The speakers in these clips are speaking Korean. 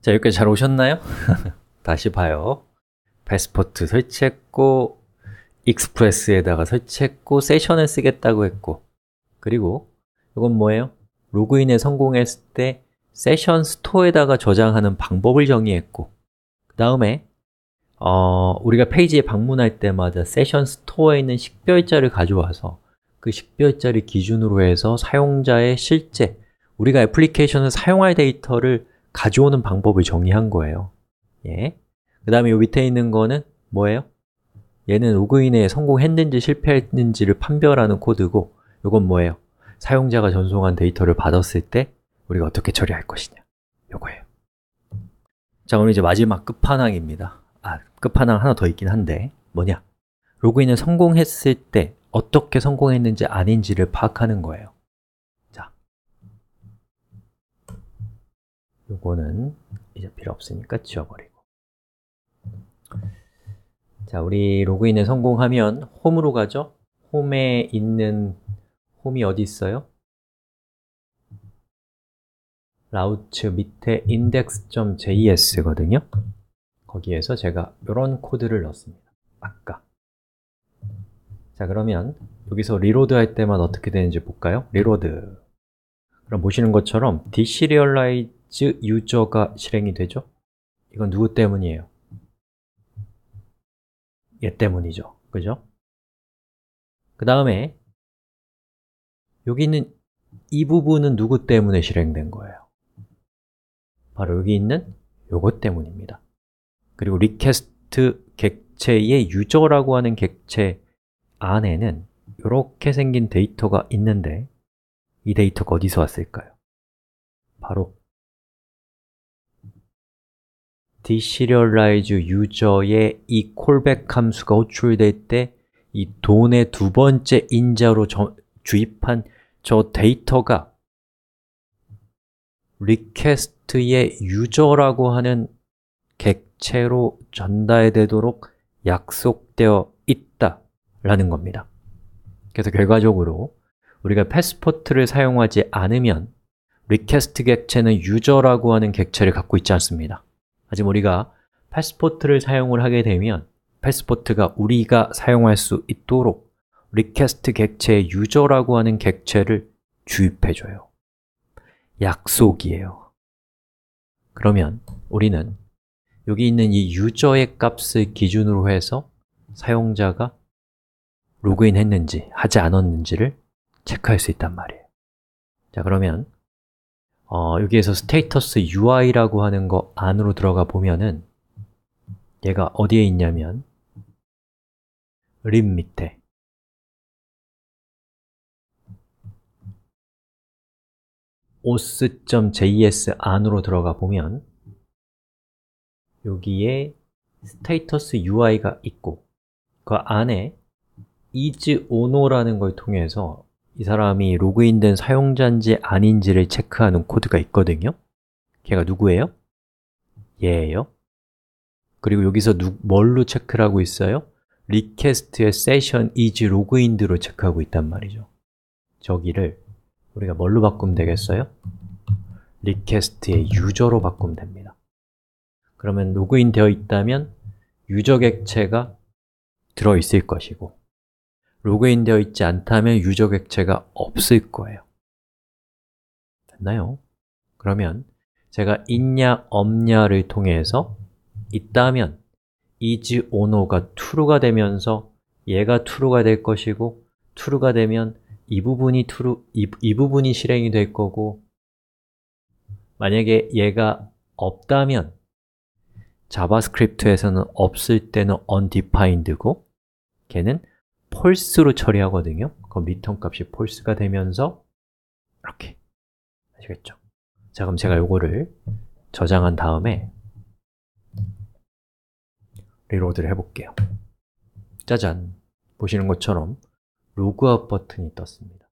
자, 여기까지 잘 오셨나요? 다시 봐요. 패스포트 설치했고, 익스프레스에다가 설치했고, 세션을 쓰겠다고 했고, 그리고 이건 뭐예요? 로그인에 성공했을 때 세션 스토어에다가 저장하는 방법을 정의했고, 그 다음에 어, 우리가 페이지에 방문할 때마다 세션 스토어에 있는 식별자를 가져와서 그 식별자를 기준으로 해서 사용자의 실제 우리가 애플리케이션을 사용할 데이터를 가져오는 방법을 정의한 거예요. 예. 그 다음에 이 밑에 있는 거는 뭐예요? 얘는 로그인에 성공했는지 실패했는지를 판별하는 코드고 이건 뭐예요? 사용자가 전송한 데이터를 받았을 때 우리가 어떻게 처리할 것이냐 요거예요 자, 오늘 이제 마지막 끝판왕입니다 아, 끝판왕 하나 더 있긴 한데 뭐냐? 로그인에 성공했을 때 어떻게 성공했는지 아닌지를 파악하는 거예요 요거는 이제 필요 없으니까 지워버리고 자 우리 로그인에 성공하면 홈으로 가죠? 홈에 있는 홈이 어디 있어요? 라우츠 밑에 index.js거든요 거기에서 제가 이런 코드를 넣습니다 아까 자 그러면 여기서 리로드 할 때만 어떻게 되는지 볼까요? 리로드 그럼 보시는 것처럼 deserialize 즉 유저가 실행이 되죠? 이건 누구 때문이에요? 얘 때문이죠. 그죠? 그 다음에 여기 있는 이 부분은 누구 때문에 실행된 거예요? 바로 여기 있는 요것 때문입니다. 그리고 리퀘스트 객체의 유저라고 하는 객체 안에는 이렇게 생긴 데이터가 있는데 이 데이터가 어디서 왔을까요? 바로 deserialize 유저의 이 콜백 함수가 호출될 때 이 돈의 두 번째 인자로 저, 주입한 저 데이터가 리퀘스트의 유저라고 하는 객체로 전달되도록 약속되어 있다 라는 겁니다 그래서 결과적으로 우리가 패스포트를 사용하지 않으면 리퀘스트 객체는 유저라고 하는 객체를 갖고 있지 않습니다 하지 우리가 패스포트를 사용을 하게 되면 패스포트가 우리가 사용할 수 있도록 리퀘스트 객체 유저라고 하는 객체를 주입해줘요. 약속이에요. 그러면 우리는 여기 있는 이 유저의 값을 기준으로 해서 사용자가 로그인 했는지 하지 않았는지를 체크할 수 있단 말이에요. 자, 그러면 어, 여기에서 스테이터스 UI라고 하는 거 안으로 들어가 보면은 얘가 어디에 있냐면 립 밑에 os.js 안으로 들어가 보면 여기에 스테이터스 UI가 있고 그 안에 is ono라는 걸 통해서 이 사람이 로그인된 사용자인지 아닌지를 체크하는 코드가 있거든요 걔가 누구예요? 얘예요 그리고 여기서 누, 뭘로 체크를 하고 있어요? 리퀘스트의 session is logined로 체크하고 있단 말이죠 저기를 우리가 뭘로 바꾸면 되겠어요? 리퀘스트의 유저로 바꾸면 됩니다 그러면 로그인 되어 있다면 유저 객체가 들어있을 것이고 로그인되어 있지 않다면 유저 객체가 없을 거예요 됐나요? 그러면 제가 있냐 없냐를 통해서 있다면 is ono가 true가 되면서 얘가 true가 될 것이고 true가 되면 이 부분이 true, 이, 이 부분이 실행이 될 거고 만약에 얘가 없다면 자바스크립트에서는 없을 때는 undefined고 걔는 폴스로 처리하거든요. 그럼 리턴 값이 폴스가 되면서 이렇게 아시겠죠? 자, 그럼 제가 이거를 저장한 다음에 리로드를 해볼게요. 짜잔! 보시는 것처럼 로그아웃 버튼이 떴습니다.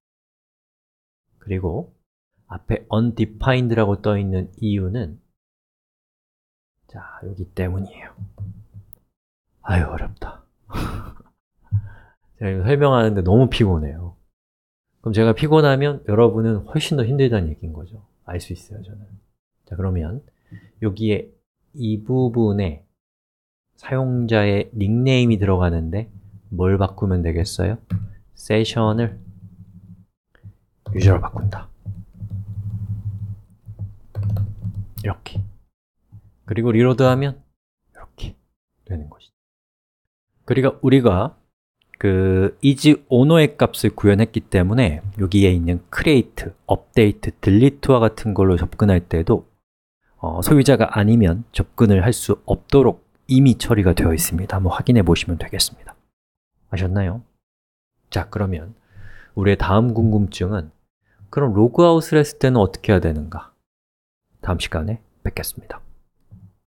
그리고 앞에 undefined라고 떠있는 이유는 자, 여기 때문이에요. 아유, 어렵다. 제가 설명하는데 너무 피곤해요. 그럼 제가 피곤하면 여러분은 훨씬 더 힘들다는 얘기인 거죠. 알 수 있어요, 저는. 자, 그러면 여기에 이 부분에 사용자의 닉네임이 들어가는데 뭘 바꾸면 되겠어요? 세션을 유저로 바꾼다. 이렇게. 그리고 리로드하면 이렇게 되는 것이죠. 그리고 우리가 그 이지 오너의 값을 구현했기 때문에 여기에 있는 create, update, delete와 같은 걸로 접근할 때도 어, 소유자가 아니면 접근을 할 수 없도록 이미 처리가 되어 있습니다. 한번 확인해 보시면 되겠습니다. 아셨나요? 자, 그러면 우리의 다음 궁금증은 그럼 로그아웃을 했을 때는 어떻게 해야 되는가? 다음 시간에 뵙겠습니다.